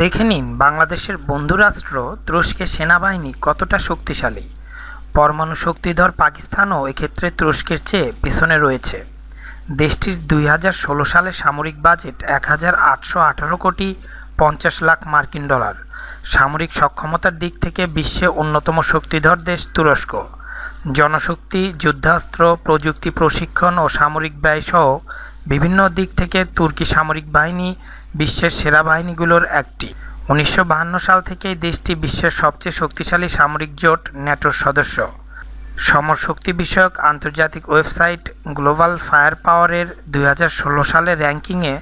দেখে নিন বাংলাদেশের বন্ধুরাষ্ট্র তুরস্কের সেনাবাহিনী কতটা শক্তিশালী পরমাণু শক্তিধর পাকিস্তানও এক্ষেত্রে তুরস্কের চেয়ে পেছনে রয়েছে দেশটির দুই হাজার ষোলো সালে সামরিক বাজেট এক হাজার আটশো আঠারো কোটি পঞ্চাশ লাখ মার্কিন ডলার সামরিক সক্ষমতার দিক থেকে বিশ্বে অন্যতম শক্তিধর দেশ তুরস্ক জনশক্তি যুদ্ধাস্ত্র প্রযুক্তি প্রশিক্ষণ ও সামরিক ব্যয়সহ বিভিন্ন দিক থেকে তুর্কি সামরিক বাহিনী বিশ্বের সেরা বাহিনীগুলোর একটি উনিশশো সাল থেকেই দেশটি বিশ্বের সবচেয়ে শক্তিশালী সামরিক জোট ন্যাটোর সদস্য সমর শক্তি বিষয়ক আন্তর্জাতিক ওয়েবসাইট গ্লোবাল ফায়ার পাওয়ারের দুই সালে র্যাঙ্কিংয়ে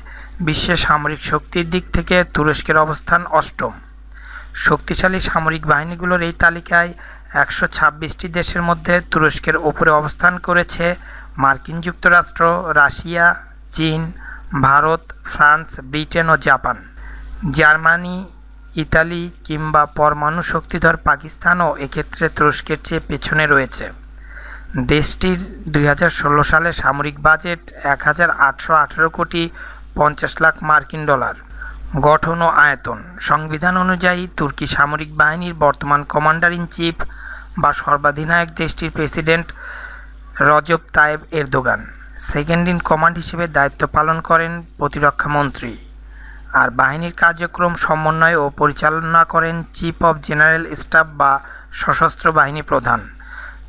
বিশ্বের সামরিক শক্তির দিক থেকে তুরস্কের অবস্থান অষ্টম শক্তিশালী সামরিক বাহিনীগুলোর এই তালিকায় একশো ছাব্বিশটি দেশের মধ্যে তুরস্কের ওপরে অবস্থান করেছে মার্কিন যুক্তরাষ্ট্র রাশিয়া চীন ভারত ফ্রান্স ব্রিটেন ও জাপান জার্মানি ইতালি কিংবা পরমাণু শক্তিধর পাকিস্তানও এক্ষেত্রে তুরস্কের চেয়ে পেছনে রয়েছে দেশটির দুই সালে সামরিক বাজেট এক কোটি পঞ্চাশ লাখ মার্কিন ডলার গঠন ও আয়তন সংবিধান অনুযায়ী তুর্কি সামরিক বাহিনীর বর্তমান কমান্ডার ইন চিফ বা সর্বাধিনায়ক দেশটির president Recep Tayyip Erdogan second in command হিসেবে দায়িত্ব পালন করেন প্রতিরক্ষা মন্ত্রী আর বাহিনীর কার্যক্রম সমন্বয় ও পরিচালনা করেন চিফ অব জেনারেল স্টাফ বা সশস্ত্র বাহিনী প্রধান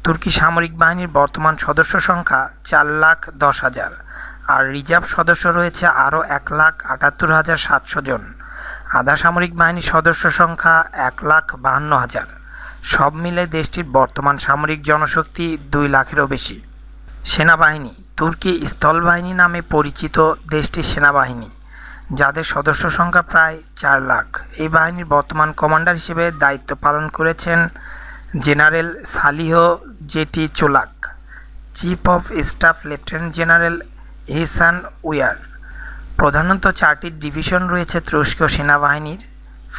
তুর্কি সামরিক বাহিনীর বর্তমান সদস্য সংখ্যা চার লাখ দশ হাজার আর রিজার্ভ সদস্য রয়েছে আরও এক লাখ আটাত্তর হাজার সাতশো জন আধা সামরিক বাহিনীর সদস্য সংখ্যা এক লাখ বাহান্ন হাজার সব মিলে দেশটির বর্তমান সামরিক জনশক্তি দুই লাখেরও বেশি সেনাবাহিনী তুর্কি স্থলবাহিনী নামে পরিচিত দেশটির সেনাবাহিনী যাদের সদস্য সংখ্যা প্রায় চার লাখ এই বাহিনীর বর্তমান কমান্ডার হিসেবে দায়িত্ব পালন করেছেন general Salih Zeki Colak chief of staff lieutenant general Ehsan Uyar প্রধানত চারটি ডিভিশন রয়েছে তুরস্ক সেনাবাহিনীর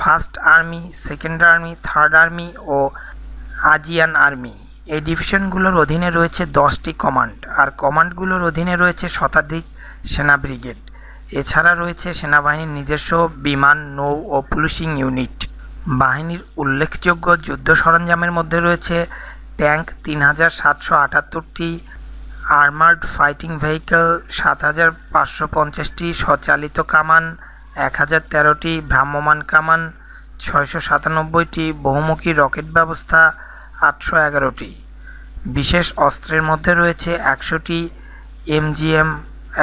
first army second army third army ও আজিয়ান আর্মি এই ডিভিশনগুলোর অধীনে রয়েছে দশটি কমান্ড আর কমান্ডগুলোর অধীনে রয়েছে শতাধিক সেনা ব্রিগেড এছাড়া রয়েছে সেনাবাহিনীর নিজস্ব বিমান নৌ ও পুলিশিং ইউনিট বাহিনীর উল্লেখযোগ্য যুদ্ধ সরঞ্জামের মধ্যে রয়েছে ট্যাঙ্ক তিন হাজার সাতশো আটাত্তরটি আর্মার্ড ফাইটিং ভেহিকেল সাত হাজার পাঁচশো পঞ্চাশটি স্বচালিত কামান এক হাজার তেরোটি ভ্রাম্যমান কামান ছয়শো সাতানব্বইটি বহুমুখী রকেট ব্যবস্থা আটশো এগারোটি বিশেষ অস্ত্রের মধ্যে রয়েছে একশোটি এমজিএম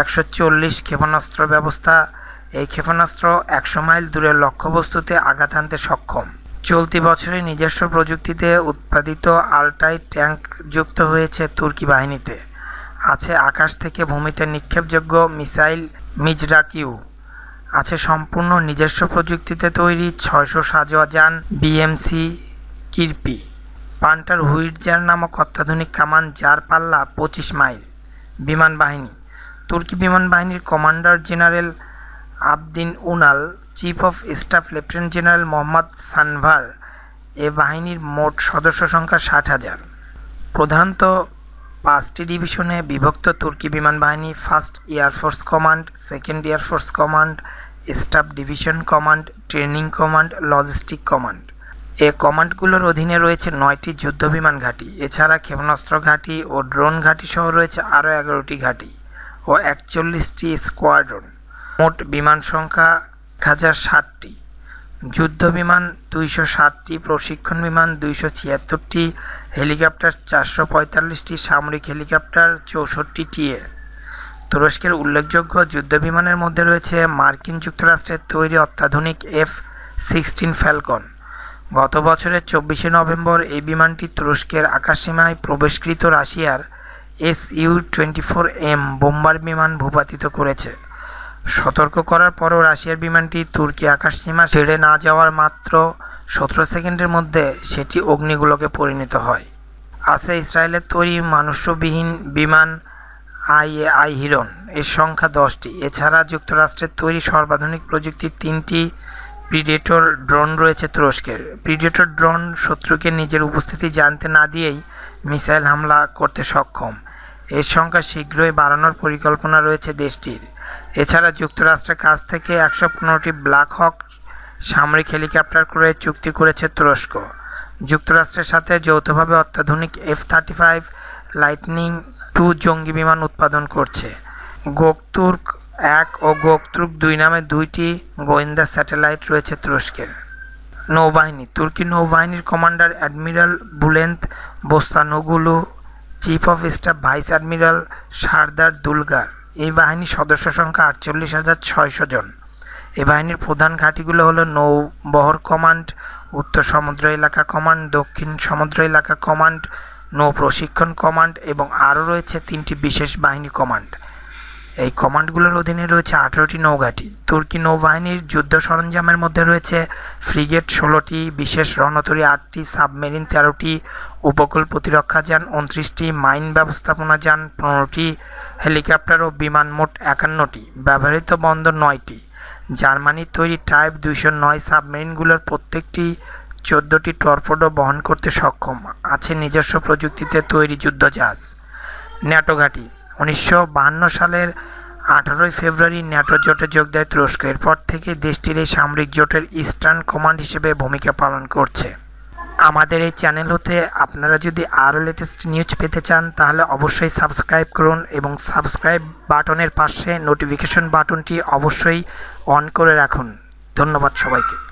একশো চল্লিশ ক্ষেপণাস্ত্র ব্যবস্থা এই ক্ষেপণাস্ত্র একশো মাইল দূরের লক্ষ্যবস্তুতে আঘাত আনতে সক্ষম চলতি বছরে নিজস্ব প্রযুক্তিতে উৎপাদিত আলটাই ট্যাঙ্ক যুক্ত হয়েছে তুর্কি বাহিনীতে আছে আকাশ থেকে ভূমিতে নিক্ষেপযোগ্য মিসাইল মিজরাকিউ আছে সম্পূর্ণ নিজস্ব প্রযুক্তিতে তৈরি ছয়শো সাজোয়া যান বিএমসি কিরপি পান্টার হুইটজার নামক অত্যাধুনিক কামান যার পাল্লা পঁচিশ মাইল বিমান বাহিনী তুর্কি বিমান বাহিনীর commander general Abidin Unal chief of staff lieutenant general Mohammad Sanver এ বাহিনীর মোট সদস্য সংখ্যা ষাট হাজার প্রধানত পাঁচটি ডিভিশনে বিভক্ত তুর্কি বিমান বাহিনী first air force command second air force command staff division command training command logistic command এ কমান্ডগুলোর অধীনে রয়েছে নয়টি যুদ্ধবিমান ঘাঁটি এছাড়া ক্ষেপণাস্ত্র ঘাঁটি ও ড্রোন ঘাঁটি সহ রয়েছে আরও এগারোটি ঘাঁটি ও একচল্লিশটি স্কোয়াড্রন মোট বিমান সংখ্যা এক হাজার ষাটটি যুদ্ধবিমান দুইশো ষাটটি প্রশিক্ষণ বিমান দুইশো ছিয়াত্তরটি হেলিকপ্টার চারশো পঁয়তাল্লিশটি সামরিক হেলিকপ্টার চৌষট্টিটি এ তুরস্কের উল্লেখযোগ্য যুদ্ধবিমানের মধ্যে রয়েছে মার্কিন যুক্তরাষ্ট্রের তৈরি অত্যাধুনিক এফ সিক্সটিন ফ্যালকন গত বছরের চব্বিশে নভেম্বর এই বিমানটি তুরস্কের আকাশসীমায় প্রবেশকৃত রাশিয়ার S U twenty four M bomber বিমান ভূপাতিত করেছে সতর্ক করার পরও রাশিয়ার বিমানটি তুর্কি আকাশসীমা ছেড়ে না যাওয়ার মাত্র সতেরো সেকেন্ডের মধ্যে সেটি অগ্নিগুলোকে পরিণত হয় আছে ইসরায়েলের তৈরি মানুষ্যবিহীন বিমান এ আই হিরন এর সংখ্যা দশটি এছাড়া যুক্তরাষ্ট্রের তৈরি সর্বাধুনিক প্রযুক্তির তিনটি প্রিডেটর ড্রোন রয়েছে তুরস্কের প্রিডেটর ড্রোন শত্রুকে নিজের উপস্থিতি জানতে না দিয়েই মিসাইল হামলা করতে সক্ষম এর সংখ্যা শীঘ্রই বাড়ানোর পরিকল্পনা রয়েছে দেশটির এছাড়া যুক্তরাষ্ট্রের কাছ থেকে একশো পনেরোটি ব্ল্যাক হক সামরিক হেলিকপ্টার ক্রয়ের চুক্তি করেছে তুরস্ক যুক্তরাষ্ট্রের সাথে যৌথভাবে অত্যাধুনিক F thirty five lightning two জঙ্গি বিমান উৎপাদন করছে গোকতুর্ক এক ও গোকতুর্ক দুই নামে দুইটি গোয়েন্দা স্যাটেলাইট রয়েছে তুরস্কের নৌবাহিনী তুর্কি নৌবাহিনীর commander admiral Bulent Bostanoglu chief of staff vice admiral Serdar Dulger এই বাহিনীর সদস্য সংখ্যা আটচল্লিশ হাজার ছয়শো জন এই বাহিনীর প্রধান ঘাঁটিগুলো হলো নৌবহর কমান্ড উত্তর সমুদ্র এলাকা কমান্ড দক্ষিণ সমুদ্র এলাকা কমান্ড নৌ প্রশিক্ষণ কমান্ড এবং আরও রয়েছে তিনটি বিশেষ বাহিনী কমান্ড এই কমান্ডগুলোর অধীনে রয়েছে আঠেরোটি নৌঘাঁটি তুর্কি নৌবাহিনীর যুদ্ধ সরঞ্জামের মধ্যে রয়েছে ফ্রিগেট ষোলোটি বিশেষ রণতরী আটটি সাবমেরিন তেরোটি উপকূল প্রতিরক্ষা যান উনত্রিশটি মাইন ব্যবস্থাপনা যান পনেরোটি হেলিকপ্টার ও বিমান মোট একান্নটি ব্যবহৃত বন্দর নয়টি জার্মানির তৈরি টাইপ দুইশো নয় সাবমেরিনগুলোর প্রত্যেকটি চোদ্দোটি টর্পোডো বহন করতে সক্ষম আছে নিজস্ব প্রযুক্তিতে তৈরি যুদ্ধজাহাজ ন্যাটো ঘাঁটি উনিশশো সালের আঠারোই ফেব্রুয়ারি ন্যাটো জোটে যোগ দেয় তুরস্ক এরপর থেকে দেশটির এই সামরিক জোটের ইস্টার্ন কমান্ড হিসেবে ভূমিকা পালন করছে আমাদের এই চ্যানেল হতে আপনারা যদি আরও লেটেস্ট নিউজ পেতে চান তাহলে অবশ্যই সাবস্ক্রাইব করুন এবং সাবস্ক্রাইব বাটনের পাশে নোটিফিকেশন বাটনটি অবশ্যই অন করে রাখুন ধন্যবাদ সবাইকে